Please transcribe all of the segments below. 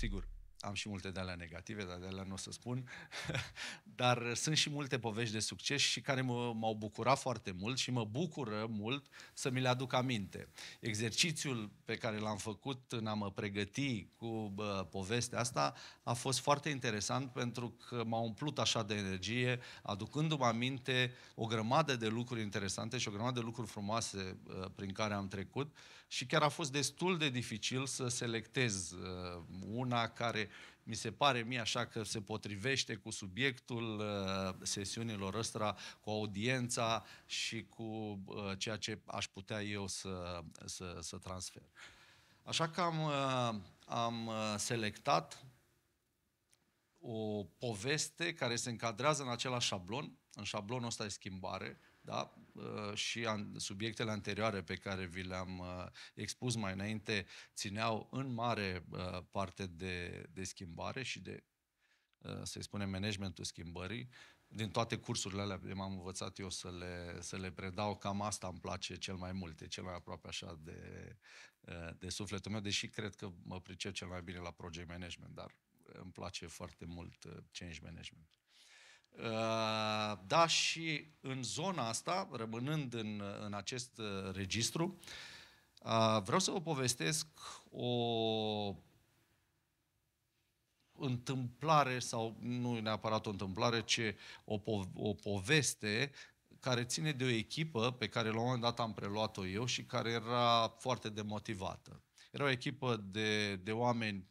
Seguro. am și multe de alea negative, dar de alea nu o să spun, dar sunt și multe povești de succes și care mă, m-au bucurat foarte mult și mă bucură mult să mi le aduc aminte. Exercițiul pe care l-am făcut în a mă pregăti cu bă, povestea asta a fost foarte interesant pentru că m-a umplut așa de energie, aducându-mi aminte o grămadă de lucruri interesante și o grămadă de lucruri frumoase bă, prin care am trecut și chiar a fost destul de dificil să selectez bă, una care mi se pare mie așa că se potrivește cu subiectul uh, sesiunilor ăstora, cu audiența și cu uh, ceea ce aș putea eu să, să, să transfer. Așa că am, uh, am selectat o poveste care se încadrează în același șablon, în șablonul ăsta de schimbare, da? Uh, și subiectele anterioare pe care vi le-am uh, expus mai înainte țineau în mare uh, parte de, de schimbare și de, să spunem, managementul schimbării. Din toate cursurile alea m-am învățat eu să le, să le predau, cam asta îmi place cel mai mult, e cel mai aproape așa de, de sufletul meu, deși cred că mă pricep cel mai bine la project management, dar îmi place foarte mult change management. Uh, da, și în zona asta, rămânând în, în acest uh, registru, uh, vreau să vă povestesc o întâmplare, sau nu neapărat o întâmplare, ci o, po- o poveste care ține de o echipă pe care la un moment dat am preluat-o eu și care era foarte demotivată. Era o echipă de, de oameni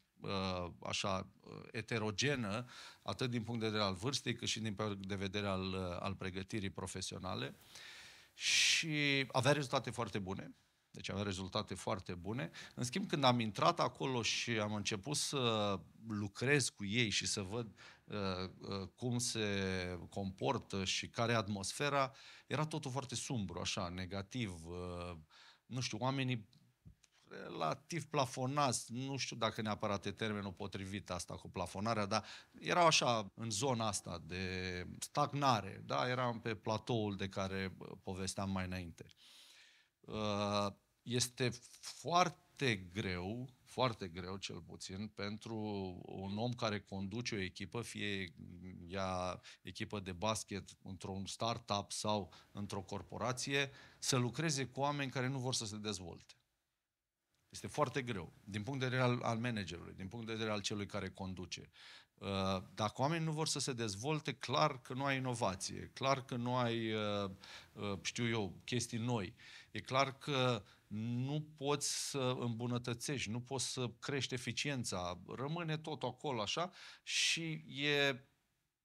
așa eterogenă, atât din punct de vedere al vârstei, cât și din punct de vedere al, uh, al pregătirii profesionale. Și avea rezultate foarte bune, deci avea rezultate foarte bune. În schimb, când am intrat acolo și am început să lucrez cu ei și să văd uh, uh cum se comportă și care e atmosfera, era totul foarte sumbru, așa, negativ. Uh, nu știu, oamenii relativ plafonați, nu știu dacă neapărat e termenul potrivit asta cu plafonarea, dar erau așa în zona asta de stagnare, da? eram pe platoul de care povesteam mai înainte. Uh, este foarte greu, foarte greu cel puțin, pentru un om care conduce o echipă, fie ea echipă de basket într-un startup sau într-o corporație, să lucreze cu oameni care nu vor să se dezvolte. Este foarte greu, din punct de vedere al, al managerului, din punct de vedere al celui care conduce. Uh, dacă oamenii nu vor să se dezvolte, clar că nu ai inovație, clar că nu ai, uh, uh, știu eu, chestii noi. E clar că nu poți să îmbunătățești, nu poți să crești eficiența, rămâne tot acolo așa și e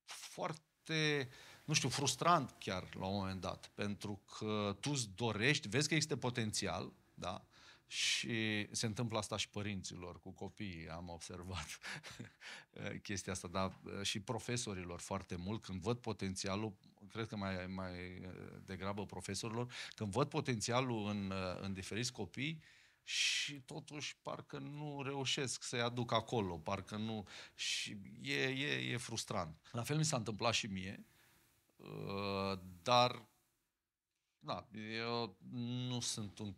foarte, nu știu, frustrant chiar la un moment dat, pentru că tu îți dorești, vezi că există potențial, da? Și se întâmplă asta și părinților, cu copiii, am observat eh, chestia asta, dar eh, și profesorilor foarte mult, când văd potențialul, cred că mai, mai eh, degrabă profesorilor, când văd potențialul în, în diferiți copii, și totuși parcă nu reușesc să-i aduc acolo, parcă nu... Și e, e, e frustrant. La fel mi s-a întâmplat și mie, dar da, eu nu sunt un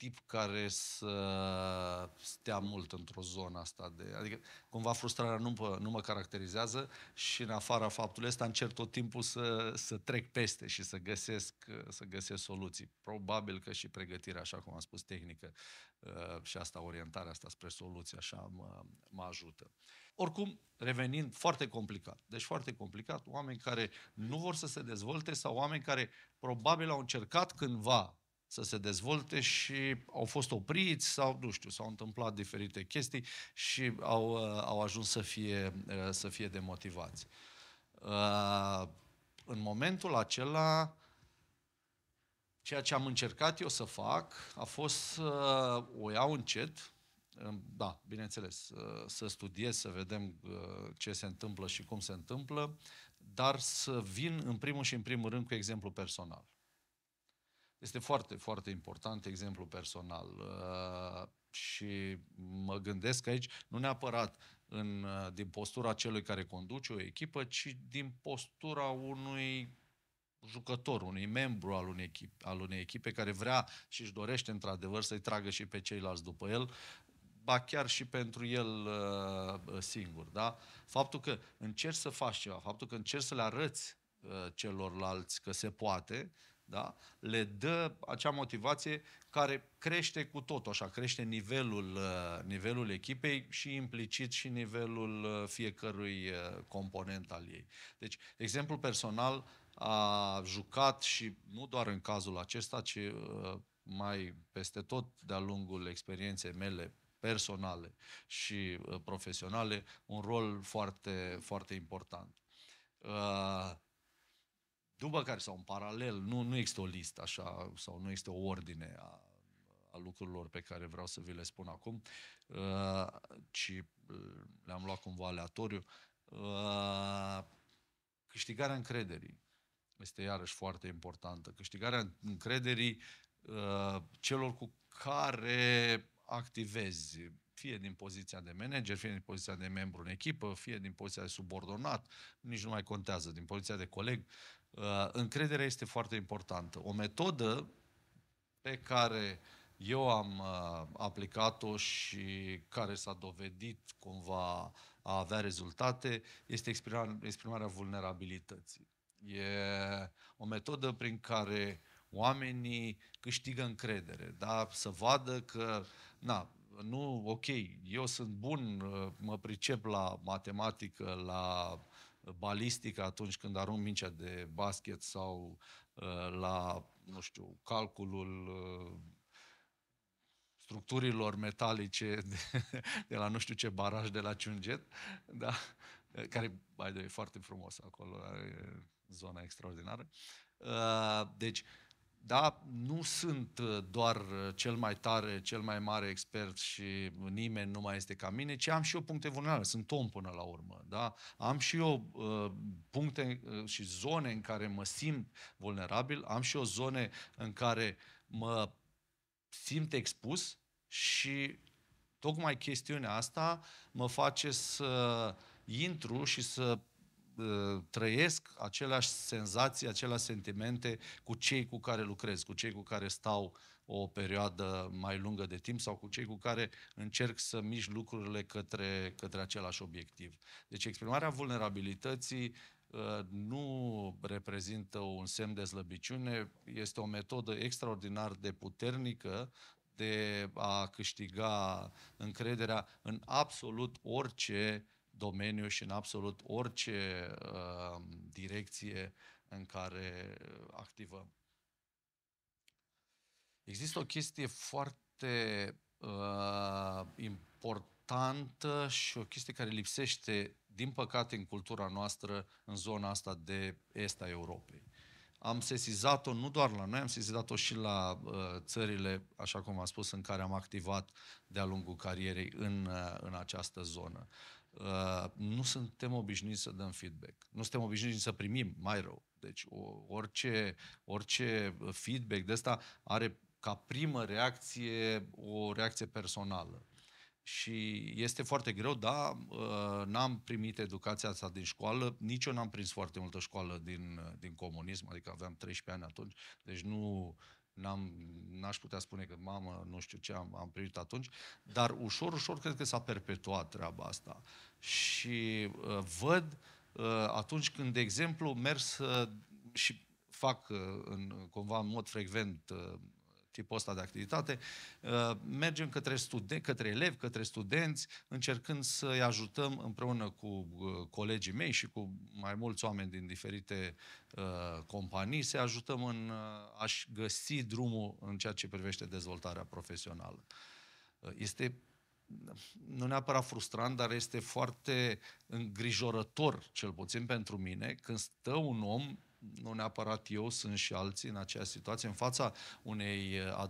tip care să stea mult într-o zonă asta de... Adică, cumva, frustrarea nu, mă, nu mă caracterizează și, în afara faptului ăsta, încerc tot timpul să, să trec peste și să găsesc, să găsesc soluții. Probabil că și pregătirea, așa cum am spus, tehnică uh, și asta, orientarea asta spre soluții, așa mă, mă ajută. Oricum, revenind, foarte complicat. Deci foarte complicat, oameni care nu vor să se dezvolte sau oameni care probabil au încercat cândva să se dezvolte și au fost opriți sau, nu știu, s-au întâmplat diferite chestii și au, uh, au ajuns să fie, uh, să fie demotivați. Uh, în momentul acela, ceea ce am încercat eu să fac a fost să o iau încet, da, bineînțeles, să studiez, să vedem ce se întâmplă și cum se întâmplă, dar să vin în primul și în primul rând cu exemplu personal. Este foarte, foarte important exemplu personal. Uh, și mă gândesc aici, nu neapărat în, uh, din postura celui care conduce o echipă, ci din postura unui jucător, unui membru al unei, echipe, al unei echipe care vrea și își dorește într-adevăr să-i tragă și pe ceilalți după el, ba chiar și pentru el uh, singur. Da? Faptul că încerci să faci ceva, faptul că încerci să le arăți celorlalți că se poate, da? le dă acea motivație care crește cu tot așa, crește nivelul, uh, nivelul echipei și implicit și nivelul uh, fiecărui uh, component al ei. Deci, exemplu personal a jucat și nu doar în cazul acesta, ci mai peste tot de-a lungul experienței mele personale și profesionale, un rol foarte, foarte important. După care, sau în paralel, nu, nu există o listă așa, sau nu există o ordine a, a lucrurilor pe care vreau să vi le spun acum, uh, ci uh, le-am luat cumva aleatoriu. Uh, câștigarea încrederii este iarăși foarte importantă. Câștigarea încrederii uh, celor cu care activezi, fie din poziția de manager, fie din poziția de membru în echipă, fie din poziția de subordonat, nici nu mai contează, din poziția de coleg. Uh, încrederea este foarte importantă. O metodă pe care eu am uh, aplicat-o și care s-a dovedit cumva a avea rezultate este exprimarea, exprimarea vulnerabilității. E o metodă prin care oamenii câștigă încredere, da? să vadă că na, nu, ok, eu sunt bun, mă pricep la matematică, la balistică atunci când arunc mingea de basket sau uh, la, nu știu, calculul uh, structurilor metalice de, de la nu știu ce baraj de la Ciunget, da? care, by the way, e foarte frumos acolo, are zona extraordinară. Uh, deci, da, nu sunt uh, doar uh, cel mai tare, cel mai mare expert și nimeni nu mai este ca mine, ci am și eu puncte vulnerabile, sunt om până la urmă, da? Am și eu uh, puncte uh, și zone în care mă simt vulnerabil, am și eu zone în care mă simt expus și tocmai chestiunea asta mă face să intru și să Uh, trăiesc aceleași senzații, aceleași sentimente cu cei cu care lucrez, cu cei cu care stau o perioadă mai lungă de timp sau cu cei cu care încerc să mișc lucrurile către, către același obiectiv. Deci exprimarea vulnerabilității uh, nu reprezintă un semn de slăbiciune, este o metodă extraordinar de puternică de a câștiga încrederea în absolut orice domeniu și în absolut orice uh, direcție în care uh, activăm. Există o chestie foarte uh, importantă și o chestie care lipsește, din păcate, în cultura noastră, în zona asta de est a Europei. Am sesizat-o nu doar la noi, am sesizat-o și la uh, țările, așa cum am spus, în care am activat de-a lungul carierei în, uh, în această zonă. Uh, Uh, nu suntem obișnuiți să dăm feedback. Nu suntem obișnuiți să primim, mai rău. Deci orice, orice feedback de ăsta are ca primă reacție o reacție personală. Și este foarte greu, da, uh, n-am primit educația asta din școală, nici eu n-am prins foarte multă școală din, din comunism, adică aveam 13 ani atunci, deci nu, N-am, n-aș putea spune că, mamă, nu știu ce am, am primit atunci, dar ușor, ușor cred că s-a perpetuat treaba asta. Și uh, văd uh, atunci când, de exemplu, mers uh, și fac uh, în, cumva în mod frecvent uh, tipul ăsta de activitate, uh, mergem către, studen- către elevi, către studenți, încercând să-i ajutăm împreună cu uh, colegii mei și cu mai mulți oameni din diferite uh, companii, să ajutăm în a-și găsi drumul în ceea ce privește dezvoltarea profesională. Este nu neapărat frustrant, dar este foarte îngrijorător, cel puțin pentru mine, când stă un om nu neapărat eu, sunt și alții în acea situație, în fața unei uh,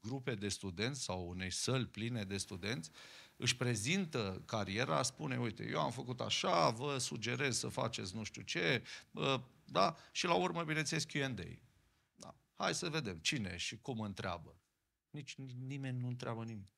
grupe de studenți sau unei săli pline de studenți, își prezintă cariera, spune, uite, eu am făcut așa, vă sugerez să faceți nu știu ce, da, și la urmă, bineînțeles, Q&A. Da. Hai să vedem cine și cum întreabă. Nici nimeni nu întreabă nimic.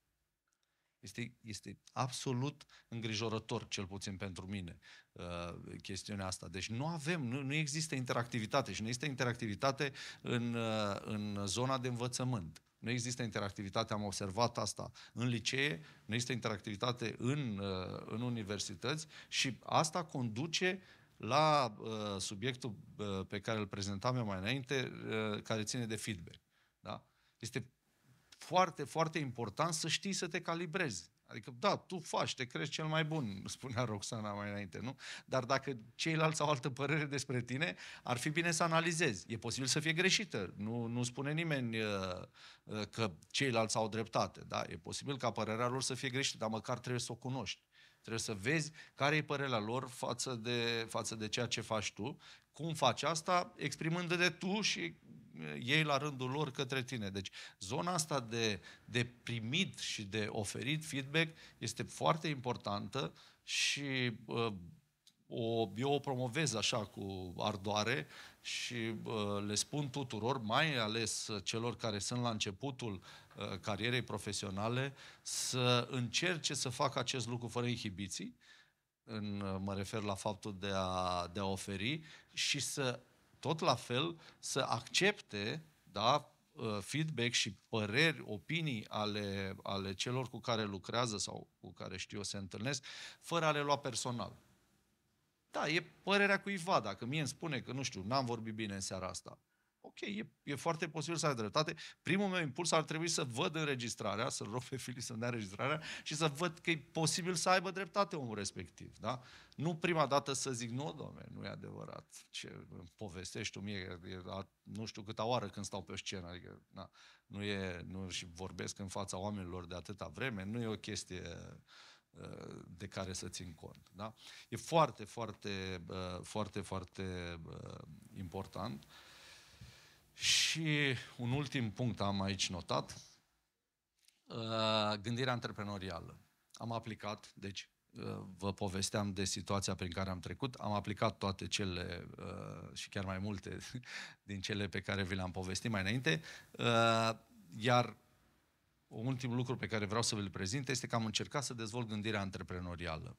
Este, este absolut îngrijorător, cel puțin pentru mine, uh, chestiunea asta. Deci nu avem, nu, nu există interactivitate și nu există interactivitate în, uh, în zona de învățământ. Nu există interactivitate, am observat asta în licee, nu există interactivitate în, uh, în universități și asta conduce la subiectul pe care îl prezentam eu mai înainte, care ține de feedback. Da? Este foarte, foarte important să știi să te calibrezi. Adică, da, tu faci, te crezi cel mai bun, spunea Roxana mai înainte, nu? Dar dacă ceilalți au altă părere despre tine, ar fi bine să analizezi. E posibil să fie greșită. Nu, nu spune nimeni uh, uh, că ceilalți au dreptate, da? E posibil ca părerea lor să fie greșită, dar măcar trebuie să o cunoști. Trebuie să vezi care e părerea lor față de, față de ceea ce faci tu, cum faci asta, exprimându-te tu și Eh, ei la rândul lor către tine. Deci zona asta de, de primit și de oferit feedback este foarte importantă și uh, o, eu o promovez așa cu ardoare și uh, le spun tuturor, mai ales celor care sunt la începutul uh, carierei profesionale, să încerce să facă acest lucru fără inhibiții, în, mă refer la faptul de a, de a oferi, și să tot la fel să accepte da, uh, feedback și păreri, opinii ale, ale celor cu care lucrează sau cu care știu eu se întâlnesc, fără a le lua personal. Da, e părerea cuiva. Dacă mie îmi spune că, nu știu, n-am vorbit bine în seara asta, ok, e, e foarte posibil să ai dreptate. Primul meu impuls ar trebui să văd înregistrarea, să rog pe Filip să-mi dea înregistrarea și să văd că e posibil să aibă dreptate omul respectiv. Da? Nu prima dată să zic, nu, domne, nu e adevărat. Ce povestești tu mie, e, a, nu știu câta oară când stau pe o scenă, adică, da, nu e, nu, și vorbesc în fața oamenilor de atâta vreme, nu e o chestie ă, de care să țin cont. Da? E foarte, foarte, ă, foarte, foarte ă, important și un ultim punct am aici notat, uh, gândirea antreprenorială. Am aplicat, deci uh, vă povesteam de situația prin care am trecut, am aplicat toate cele uh, și chiar mai multe din cele pe care vi le-am povestit mai înainte, iar un ultim lucru pe care vreau să vi-l prezint este că am încercat să dezvolt gândirea antreprenorială.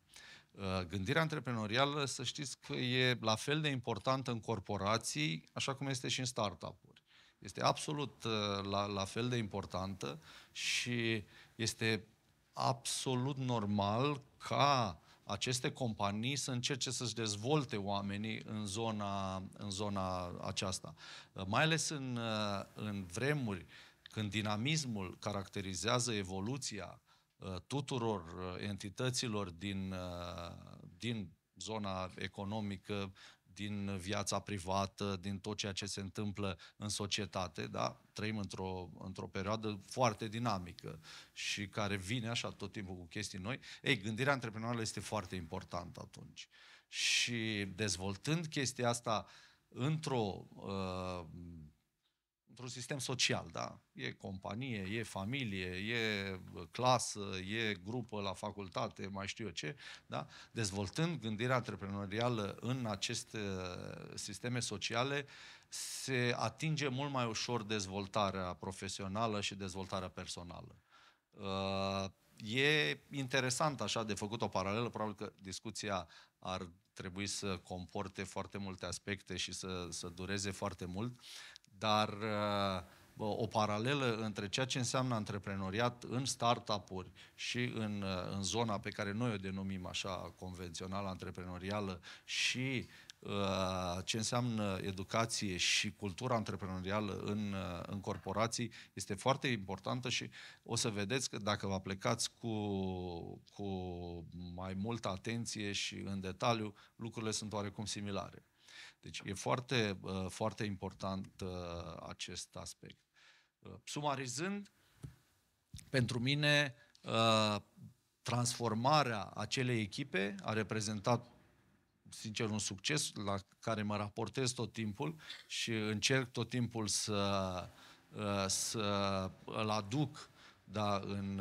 Uh, gândirea antreprenorială, să știți că e la fel de importantă în corporații, așa cum este și în startup-uri. Este absolut uh, la, la fel de importantă și este absolut normal ca aceste companii să încerce să-și dezvolte oamenii în zona, în zona aceasta. Uh, mai ales în, în vremuri când dinamismul caracterizează evoluția uh, tuturor uh, entităților din, uh, din zona economică, din viața privată, din tot ceea ce se întâmplă în societate, da? Trăim într-o, într-o perioadă foarte dinamică și care vine așa tot timpul cu chestii noi. Ei, gândirea antreprenorială este foarte importantă atunci. Și dezvoltând chestia asta într-o uh, într-un sistem social, da? E companie, e familie, e clasă, e grupă la facultate, mai știu eu ce, da? Dezvoltând gândirea antreprenorială în aceste uh, sisteme sociale, se atinge mult mai ușor dezvoltarea profesională și dezvoltarea personală. Uh, e interesant așa de făcut o paralelă, probabil că discuția ar trebui să comporte foarte multe aspecte și să, să dureze foarte mult, dar uh, o paralelă între ceea ce înseamnă antreprenoriat în startup-uri și în, uh, în zona pe care noi o denumim așa convențională, antreprenorială și uh, ce înseamnă educație și cultura antreprenorială în, în corporații este foarte importantă și o să vedeți că dacă vă plecați cu, cu mai multă atenție și în detaliu, lucrurile sunt oarecum similare. Deci e foarte, foarte important ă, acest aspect. Sumarizând, pentru mine ă, transformarea acelei echipe a reprezentat sincer, un succes la care mă raportez tot timpul și încerc tot timpul să, ă, să îl aduc da, în,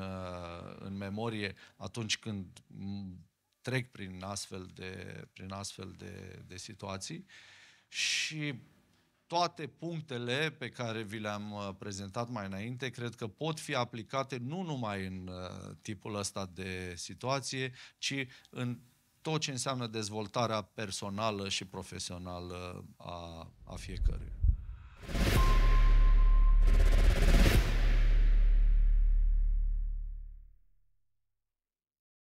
în memorie atunci când trec prin astfel de, prin astfel de, de situații și toate punctele pe care vi le-am uh, prezentat mai înainte, cred că pot fi aplicate nu numai în uh, tipul ăsta de situație, ci în tot ce înseamnă dezvoltarea personală și profesională uh, a, a fiecăruia.